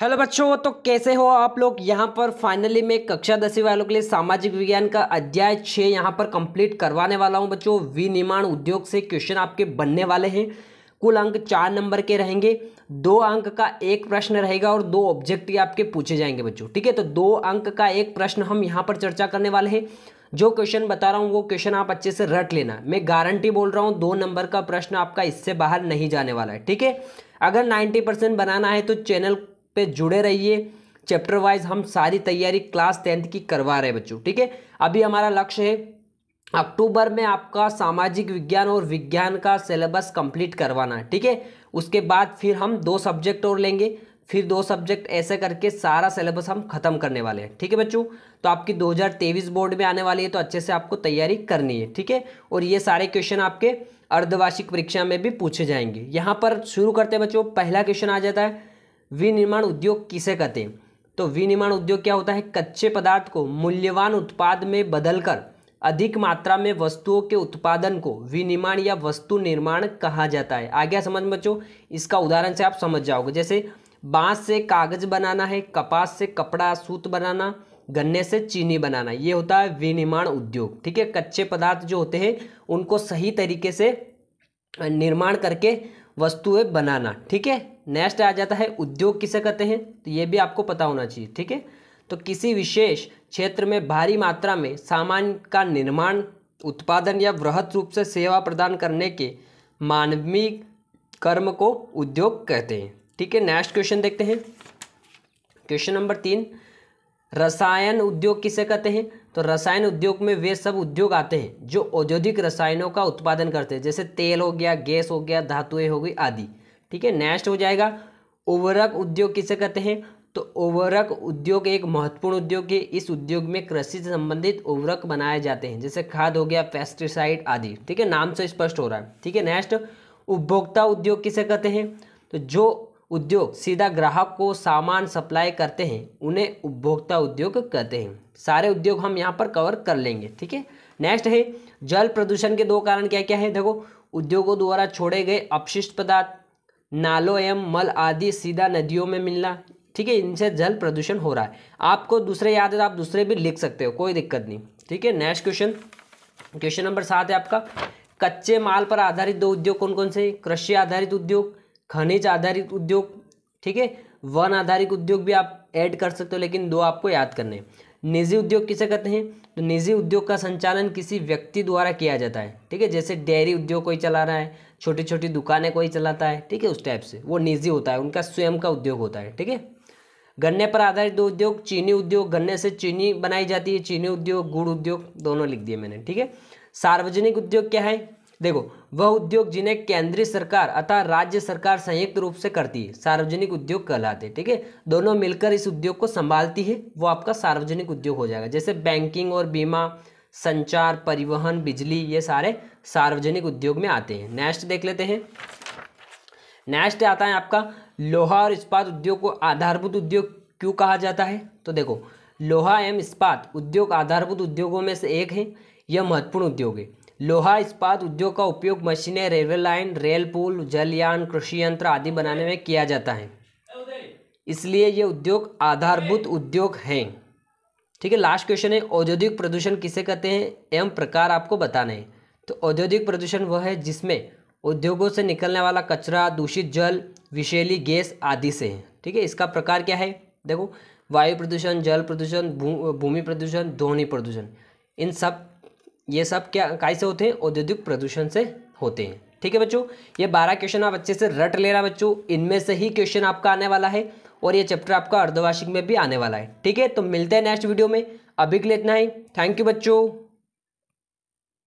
hello बच्चों तो कैसे हो आप लोग यहाँ पर फाइनली मैं कक्षा दसवीं वालों के लिए सामाजिक विज्ञान का अध्याय छः यहाँ पर कंप्लीट करवाने वाला हूँ बच्चों विनिर्माण उद्योग से क्वेश्चन आपके बनने वाले हैं कुल अंक चार नंबर के रहेंगे दो अंक का एक प्रश्न रहेगा और दो ऑब्जेक्ट आपके पूछे जाएंगे बच्चों ठीक है तो दो अंक का एक प्रश्न हम यहाँ पर चर्चा करने वाले हैं जो क्वेश्चन बता रहा हूँ वो क्वेश्चन आप अच्छे से रट लेना मैं गारंटी बोल रहा हूँ दो नंबर का प्रश्न आपका इससे बाहर नहीं जाने वाला है ठीक है अगर 90 परसेंट बनाना है तो चैनल पे जुड़े रहिए चैप्टर वाइज हम सारी तैयारी क्लास टेंथ की करवा रहे हैं बच्चों ठीक है अभी हमारा लक्ष्य है अक्टूबर में आपका सामाजिक विज्ञान और विज्ञान का सिलेबस कंप्लीट करवाना ठीक है उसके बाद फिर हम दो सब्जेक्ट और लेंगे फिर दो सब्जेक्ट ऐसे करके सारा सिलेबस हम खत्म करने वाले हैं ठीक है बच्चों तो आपकी 2023 बोर्ड में आने वाली है तो अच्छे से आपको तैयारी करनी है ठीक है और ये सारे क्वेश्चन आपके अर्धवार्षिक परीक्षा में भी पूछे जाएंगे यहाँ पर शुरू करते हैं बच्चों पहला क्वेश्चन आ जाता है विनिर्माण उद्योग किसे कहते हैं तो विनिर्माण उद्योग क्या होता है कच्चे पदार्थ को मूल्यवान उत्पाद में बदलकर अधिक मात्रा में वस्तुओं के उत्पादन को विनिर्माण या वस्तु निर्माण कहा जाता है आगे समझ बच्चों इसका उदाहरण से आप समझ जाओगे जैसे बांस से कागज बनाना है कपास से कपड़ा सूत बनाना गन्ने से चीनी बनाना ये होता है विनिर्माण उद्योग ठीक है कच्चे पदार्थ जो होते हैं उनको सही तरीके से निर्माण करके वस्तुएं बनाना ठीक है नेक्स्ट आ जाता है उद्योग किसे कहते हैं तो ये भी आपको पता होना चाहिए ठीक है तो किसी विशेष क्षेत्र में भारी मात्रा में सामान का निर्माण उत्पादन या वृहद रूप से सेवा प्रदान करने के मानवीय कर्म को उद्योग कहते हैं ठीक है नेक्स्ट क्वेश्चन देखते हैं क्वेश्चन नंबर तीन रसायन उद्योग किसे कहते हैं तो रसायन उद्योग में वे सब उद्योग आते हैं जो औद्योगिक रसायनों का उत्पादन करते हैं जैसे तेल हो गया गैस हो गया धातुएं हो गई आदि ठीक है नेक्स्ट हो जाएगा उवरक उद्योग किसे कहते हैं तो उवरक उद्योग एक महत्वपूर्ण उद्योग है इस उद्योग में कृषि से संबंधित उवरक बनाए जाते हैं जैसे खाद हो गया पेस्टिसाइड आदि ठीक है नाम से स्पष्ट हो रहा है ठीक है नेक्स्ट उपभोक्ता उद्योग किसे कहते हैं तो जो उद्योग सीधा ग्राहक को सामान सप्लाई करते हैं उन्हें उपभोक्ता उद्योग कहते हैं सारे उद्योग हम यहाँ पर कवर कर लेंगे ठीक है नेक्स्ट है जल प्रदूषण के दो कारण क्या क्या है देखो उद्योगों द्वारा छोड़े गए अपशिष्ट पदार्थ नालों एवं मल आदि सीधा नदियों में मिलना ठीक है इनसे जल प्रदूषण हो रहा है आपको दूसरे याद है तो आप दूसरे भी लिख सकते हो कोई दिक्कत नहीं ठीक है नेक्स्ट क्वेश्चन क्वेश्चन नंबर सात है आपका कच्चे माल पर आधारित दो उद्योग कौन कौन से कृषि आधारित उद्योग खनिज आधारित उद्योग ठीक है वन आधारित उद्योग भी आप ऐड कर सकते हो लेकिन दो आपको याद करने निजी उद्योग किसे कहते हैं तो निजी उद्योग का संचालन किसी व्यक्ति द्वारा किया जाता है ठीक है जैसे डेयरी उद्योग कोई चला रहा है छोटी छोटी दुकानें कोई चलाता है ठीक है उस टाइप से वो निजी होता है उनका स्वयं का उद्योग होता है ठीक है गन्ने पर आधारित दो उद्योग चीनी उद्योग गन्ने से चीनी बनाई जाती है चीनी उद्योग गुड़ उद्योग दोनों लिख दिए मैंने ठीक है सार्वजनिक उद्योग क्या है देखो वह उद्योग जिन्हें केंद्रीय सरकार अथा राज्य सरकार संयुक्त रूप से करती है सार्वजनिक उद्योग कहलाते हैं ठीक है दोनों मिलकर इस उद्योग को संभालती है वो आपका सार्वजनिक उद्योग हो जाएगा जैसे बैंकिंग और बीमा संचार परिवहन बिजली ये सारे सार्वजनिक उद्योग में आते हैं नेक्स्ट देख लेते हैं नेक्स्ट आता है आपका लोहा और इस्पात उद्योग को आधारभूत उद्योग क्यों कहा जाता है तो देखो लोहा एवं इस्पात उद्योग आधारभूत उद्योगों में से एक है यह महत्वपूर्ण उद्योग है लोहा इस्पात उद्योग का उपयोग मशीनें रेलवे लाइन रेल पुल जलयान कृषि यंत्र आदि बनाने में किया जाता है इसलिए ये उद्योग आधारभूत उद्योग हैं ठीक है लास्ट क्वेश्चन है औद्योगिक प्रदूषण किसे कहते हैं एवं प्रकार आपको बताना है तो औद्योगिक प्रदूषण वह है जिसमें उद्योगों से निकलने वाला कचरा दूषित जल विषैली गैस आदि से है ठीक है इसका प्रकार क्या है देखो वायु प्रदूषण जल प्रदूषण भूमि प्रदूषण ध्वनि प्रदूषण इन सब ये सब क्या काय से होते हैं औद्योगिक प्रदूषण से होते हैं ठीक है बच्चों ये बारह क्वेश्चन आप अच्छे से रट ले रहा बच्चों इनमें से ही क्वेश्चन आपका आने वाला है और ये चैप्टर आपका अर्धवार्षिक में भी आने वाला है ठीक है तो मिलते हैं नेक्स्ट वीडियो में अभी के लिए इतना ही थैंक यू बच्चों